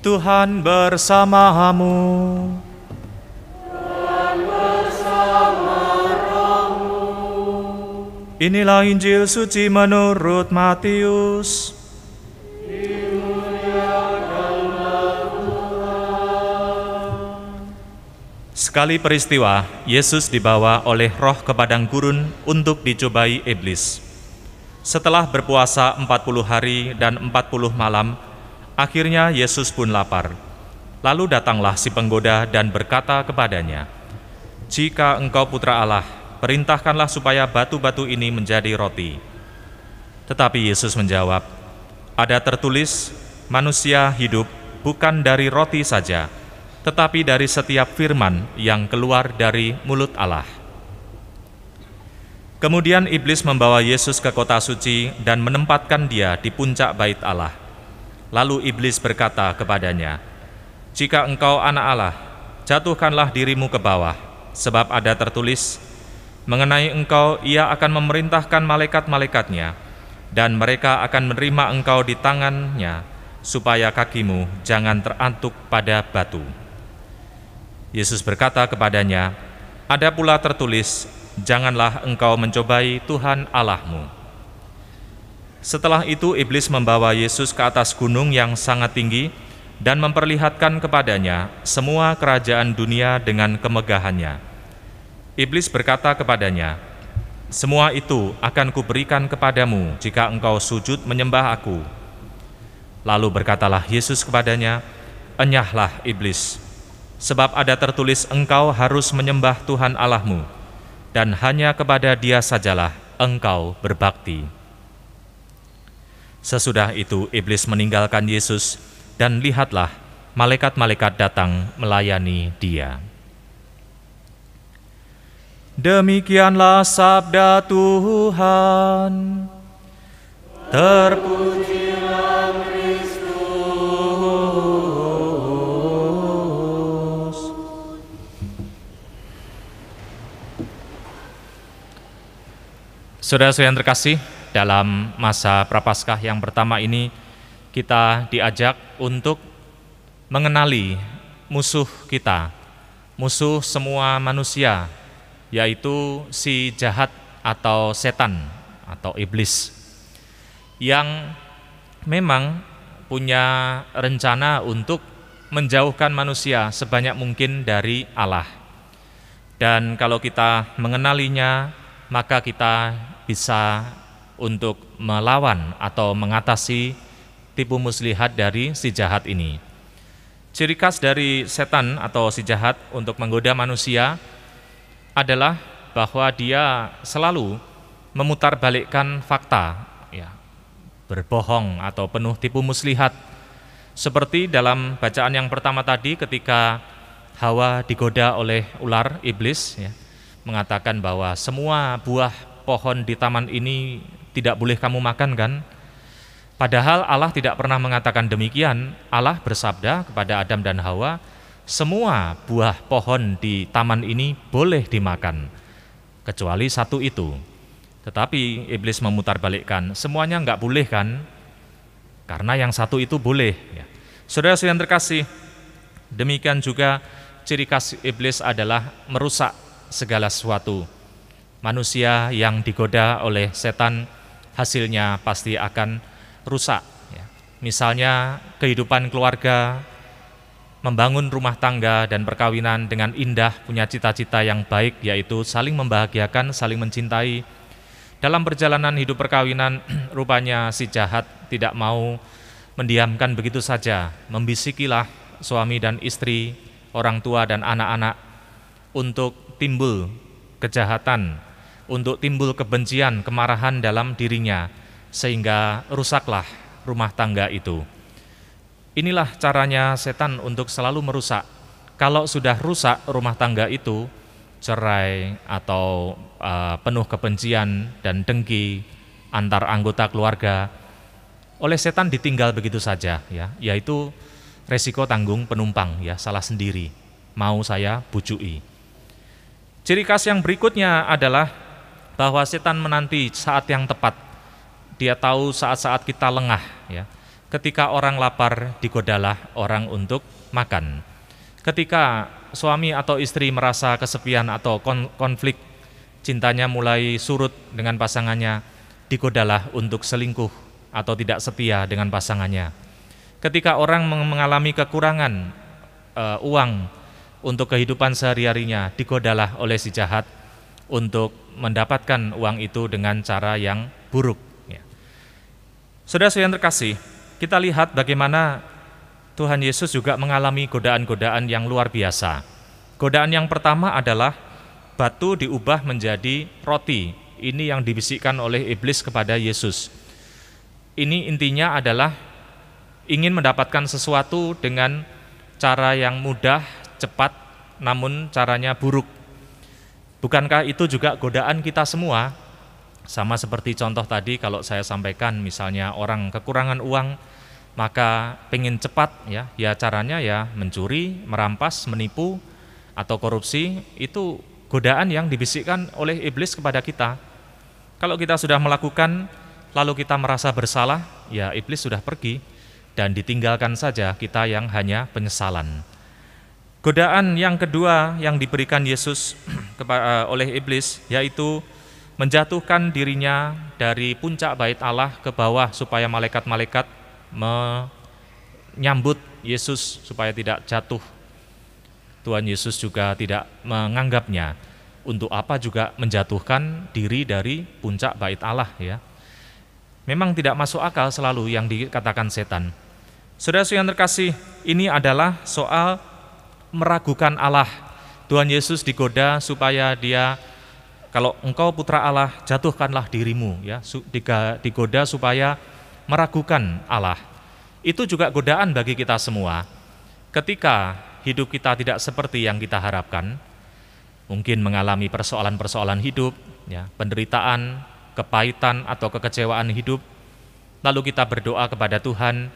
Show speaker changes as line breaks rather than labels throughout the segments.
Tuhan bersamamu. Inilah Injil suci menurut Matius. Sekali peristiwa, Yesus dibawa oleh roh ke padang gurun untuk dicobai iblis. Setelah berpuasa 40 hari dan 40 malam, Akhirnya Yesus pun lapar. Lalu datanglah si penggoda dan berkata kepadanya, "Jika engkau putra Allah, perintahkanlah supaya batu-batu ini menjadi roti." Tetapi Yesus menjawab, "Ada tertulis, manusia hidup bukan dari roti saja, tetapi dari setiap firman yang keluar dari mulut Allah." Kemudian iblis membawa Yesus ke kota suci dan menempatkan dia di puncak bait Allah Lalu iblis berkata kepadanya, "Jika engkau anak Allah, jatuhkanlah dirimu ke bawah, sebab ada tertulis: Mengenai engkau, ia akan memerintahkan malaikat-malaikatnya, dan mereka akan menerima engkau di tangannya, supaya kakimu jangan terantuk pada batu." Yesus berkata kepadanya, "Ada pula tertulis: Janganlah engkau mencobai Tuhan Allahmu." Setelah itu iblis membawa Yesus ke atas gunung yang sangat tinggi dan memperlihatkan kepadanya semua kerajaan dunia dengan kemegahannya. Iblis berkata kepadanya, "Semua itu akan kuberikan kepadamu jika engkau sujud menyembah aku." Lalu berkatalah Yesus kepadanya, "Enyahlah iblis, sebab ada tertulis engkau harus menyembah Tuhan Allahmu." dan hanya kepada Dia sajalah engkau berbakti. Sesudah itu iblis meninggalkan Yesus dan lihatlah malaikat-malaikat datang melayani dia. Demikianlah sabda Tuhan. Terpujilah Kristus. Saudara-saudara yang terkasih, dalam masa prapaskah yang pertama ini kita diajak untuk mengenali musuh kita, musuh semua manusia, yaitu si jahat atau setan atau iblis yang memang punya rencana untuk menjauhkan manusia sebanyak mungkin dari Allah. Dan kalau kita mengenalinya, maka kita bisa untuk melawan atau mengatasi tipu muslihat dari si jahat ini. Ciri khas dari setan atau si jahat untuk menggoda manusia adalah bahwa dia selalu memutarbalikkan fakta, ya, berbohong atau penuh tipu muslihat. Seperti dalam bacaan yang pertama tadi ketika Hawa digoda oleh ular iblis ya, mengatakan bahwa semua buah pohon di taman ini tidak boleh kamu makan kan? Padahal Allah tidak pernah mengatakan demikian. Allah bersabda kepada Adam dan Hawa, semua buah pohon di taman ini boleh dimakan, kecuali satu itu. Tetapi iblis memutarbalikkan, semuanya enggak boleh kan? Karena yang satu itu boleh. Ya. Saudara-saudara yang terkasih, demikian juga ciri khas iblis adalah merusak segala sesuatu. Manusia yang digoda oleh setan hasilnya pasti akan rusak. Ya. Misalnya kehidupan keluarga, membangun rumah tangga dan perkawinan dengan indah, punya cita-cita yang baik, yaitu saling membahagiakan, saling mencintai. Dalam perjalanan hidup perkawinan, rupanya si jahat tidak mau mendiamkan begitu saja, membisikilah suami dan istri, orang tua dan anak-anak untuk timbul kejahatan untuk timbul kebencian, kemarahan dalam dirinya, sehingga rusaklah rumah tangga itu. Inilah caranya setan untuk selalu merusak. Kalau sudah rusak rumah tangga itu, cerai atau uh, penuh kebencian dan dengki antar anggota keluarga, oleh setan ditinggal begitu saja, ya, yaitu resiko tanggung penumpang, ya, salah sendiri. Mau saya bujui. Ciri khas yang berikutnya adalah bahwa setan menanti saat yang tepat. Dia tahu saat-saat kita lengah ya. Ketika orang lapar, digodalah orang untuk makan. Ketika suami atau istri merasa kesepian atau konflik, cintanya mulai surut dengan pasangannya, digodalah untuk selingkuh atau tidak setia dengan pasangannya. Ketika orang mengalami kekurangan uh, uang untuk kehidupan sehari-harinya, digodalah oleh si jahat untuk mendapatkan uang itu dengan cara yang buruk. Ya. Saudara-saudara yang terkasih, kita lihat bagaimana Tuhan Yesus juga mengalami godaan-godaan yang luar biasa. Godaan yang pertama adalah batu diubah menjadi roti. Ini yang dibisikkan oleh iblis kepada Yesus. Ini intinya adalah ingin mendapatkan sesuatu dengan cara yang mudah, cepat, namun caranya buruk. Bukankah itu juga godaan kita semua? Sama seperti contoh tadi kalau saya sampaikan misalnya orang kekurangan uang maka pengen cepat ya, ya caranya ya mencuri, merampas, menipu atau korupsi itu godaan yang dibisikkan oleh iblis kepada kita. Kalau kita sudah melakukan lalu kita merasa bersalah, ya iblis sudah pergi dan ditinggalkan saja kita yang hanya penyesalan. Godaan yang kedua yang diberikan Yesus eh, oleh iblis yaitu menjatuhkan dirinya dari puncak bait Allah ke bawah supaya malaikat-malaikat menyambut Yesus supaya tidak jatuh. Tuhan Yesus juga tidak menganggapnya. Untuk apa juga menjatuhkan diri dari puncak bait Allah ya. Memang tidak masuk akal selalu yang dikatakan setan. Saudara-saudara yang terkasih, ini adalah soal meragukan Allah. Tuhan Yesus digoda supaya dia kalau engkau putra Allah jatuhkanlah dirimu ya digoda supaya meragukan Allah. Itu juga godaan bagi kita semua. Ketika hidup kita tidak seperti yang kita harapkan, mungkin mengalami persoalan-persoalan hidup, ya, penderitaan, kepahitan atau kekecewaan hidup, lalu kita berdoa kepada Tuhan,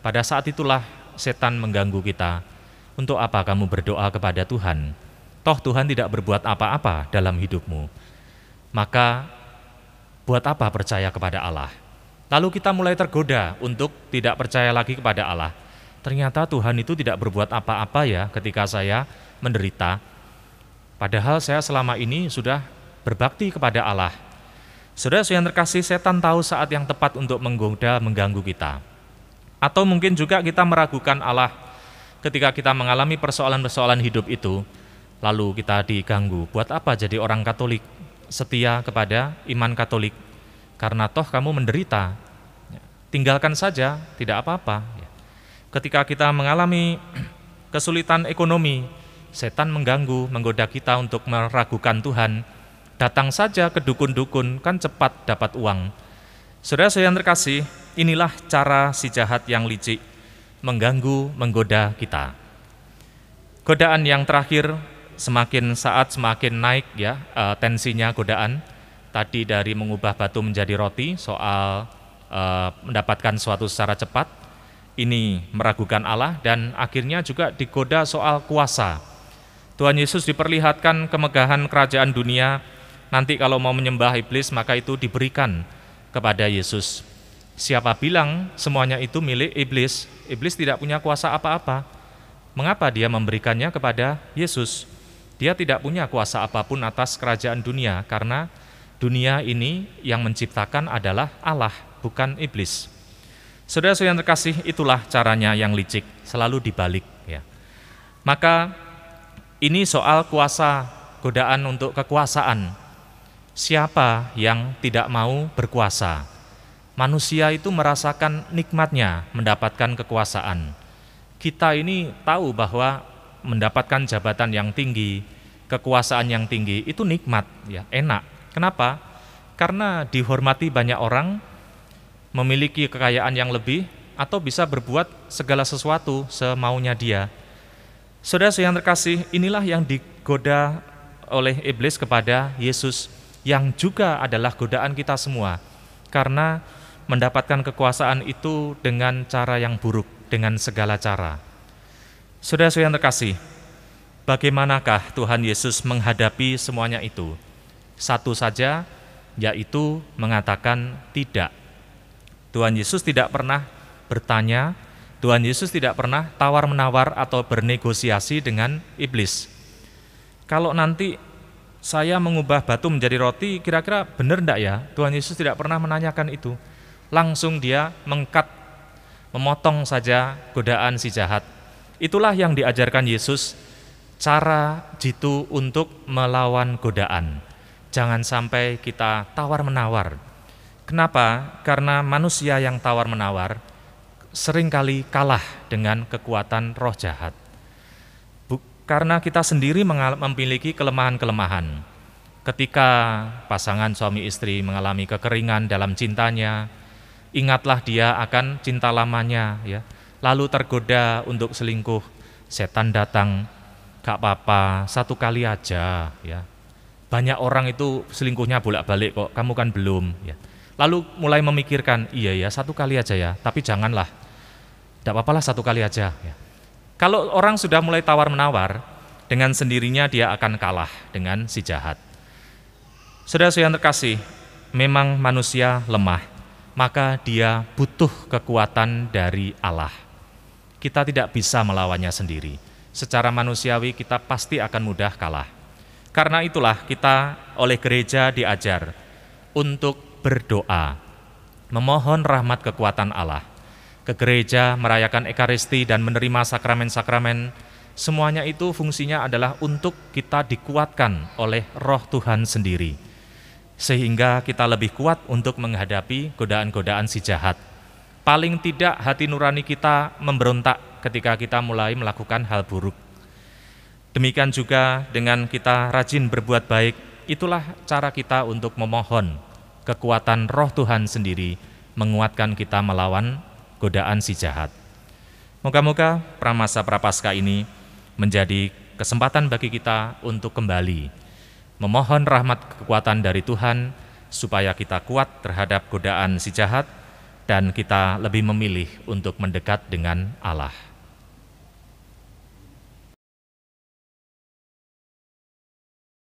pada saat itulah setan mengganggu kita untuk apa kamu berdoa kepada Tuhan? Toh Tuhan tidak berbuat apa-apa dalam hidupmu. Maka buat apa percaya kepada Allah? Lalu kita mulai tergoda untuk tidak percaya lagi kepada Allah. Ternyata Tuhan itu tidak berbuat apa-apa ya ketika saya menderita. Padahal saya selama ini sudah berbakti kepada Allah. Saudara yang terkasih, setan tahu saat yang tepat untuk menggoda, mengganggu kita. Atau mungkin juga kita meragukan Allah ketika kita mengalami persoalan-persoalan hidup itu, lalu kita diganggu. Buat apa jadi orang Katolik setia kepada iman Katolik? Karena toh kamu menderita. Ya, tinggalkan saja, tidak apa-apa. Ya. Ketika kita mengalami kesulitan ekonomi, setan mengganggu, menggoda kita untuk meragukan Tuhan. Datang saja ke dukun-dukun, kan cepat dapat uang. Saudara-saudara yang terkasih, inilah cara si jahat yang licik mengganggu, menggoda kita. Godaan yang terakhir semakin saat semakin naik ya uh, tensinya godaan. Tadi dari mengubah batu menjadi roti soal uh, mendapatkan suatu secara cepat, ini meragukan Allah dan akhirnya juga digoda soal kuasa. Tuhan Yesus diperlihatkan kemegahan kerajaan dunia. Nanti kalau mau menyembah iblis maka itu diberikan kepada Yesus. Siapa bilang semuanya itu milik iblis? Iblis tidak punya kuasa apa-apa. Mengapa dia memberikannya kepada Yesus? Dia tidak punya kuasa apapun atas kerajaan dunia karena dunia ini yang menciptakan adalah Allah, bukan iblis. Saudara-saudara yang terkasih, itulah caranya yang licik, selalu dibalik ya. Maka ini soal kuasa godaan untuk kekuasaan. Siapa yang tidak mau berkuasa? Manusia itu merasakan nikmatnya mendapatkan kekuasaan. Kita ini tahu bahwa mendapatkan jabatan yang tinggi, kekuasaan yang tinggi itu nikmat, ya, enak. Kenapa? Karena dihormati banyak orang, memiliki kekayaan yang lebih atau bisa berbuat segala sesuatu semaunya dia. Saudara yang terkasih, inilah yang digoda oleh iblis kepada Yesus yang juga adalah godaan kita semua. Karena mendapatkan kekuasaan itu dengan cara yang buruk, dengan segala cara. Saudara-saudara yang terkasih, bagaimanakah Tuhan Yesus menghadapi semuanya itu? Satu saja, yaitu mengatakan tidak. Tuhan Yesus tidak pernah bertanya, Tuhan Yesus tidak pernah tawar-menawar atau bernegosiasi dengan iblis. Kalau nanti saya mengubah batu menjadi roti, kira-kira benar enggak ya? Tuhan Yesus tidak pernah menanyakan itu langsung dia mengkat, memotong saja godaan si jahat. Itulah yang diajarkan Yesus, cara jitu untuk melawan godaan. Jangan sampai kita tawar-menawar. Kenapa? Karena manusia yang tawar-menawar seringkali kalah dengan kekuatan roh jahat. karena kita sendiri memiliki kelemahan-kelemahan ketika pasangan suami istri mengalami kekeringan dalam cintanya, ingatlah dia akan cinta lamanya ya. Lalu tergoda untuk selingkuh. Setan datang, gak apa-apa, satu kali aja ya. Banyak orang itu selingkuhnya bolak-balik kok, kamu kan belum ya. Lalu mulai memikirkan, iya ya satu kali aja ya, tapi janganlah. Tidak apa-apalah satu kali aja ya. Kalau orang sudah mulai tawar-menawar, dengan sendirinya dia akan kalah dengan si jahat. Saudara-saudara terkasih, memang manusia lemah, maka dia butuh kekuatan dari Allah. Kita tidak bisa melawannya sendiri. Secara manusiawi kita pasti akan mudah kalah. Karena itulah kita oleh gereja diajar untuk berdoa, memohon rahmat kekuatan Allah. Ke gereja merayakan ekaristi dan menerima sakramen-sakramen, semuanya itu fungsinya adalah untuk kita dikuatkan oleh roh Tuhan sendiri sehingga kita lebih kuat untuk menghadapi godaan-godaan si jahat. Paling tidak hati nurani kita memberontak ketika kita mulai melakukan hal buruk. Demikian juga dengan kita rajin berbuat baik, itulah cara kita untuk memohon kekuatan roh Tuhan sendiri menguatkan kita melawan godaan si jahat. Moga-moga pramasa prapaskah ini menjadi kesempatan bagi kita untuk kembali memohon rahmat kekuatan dari Tuhan supaya kita kuat terhadap godaan si jahat dan kita lebih memilih untuk mendekat dengan Allah.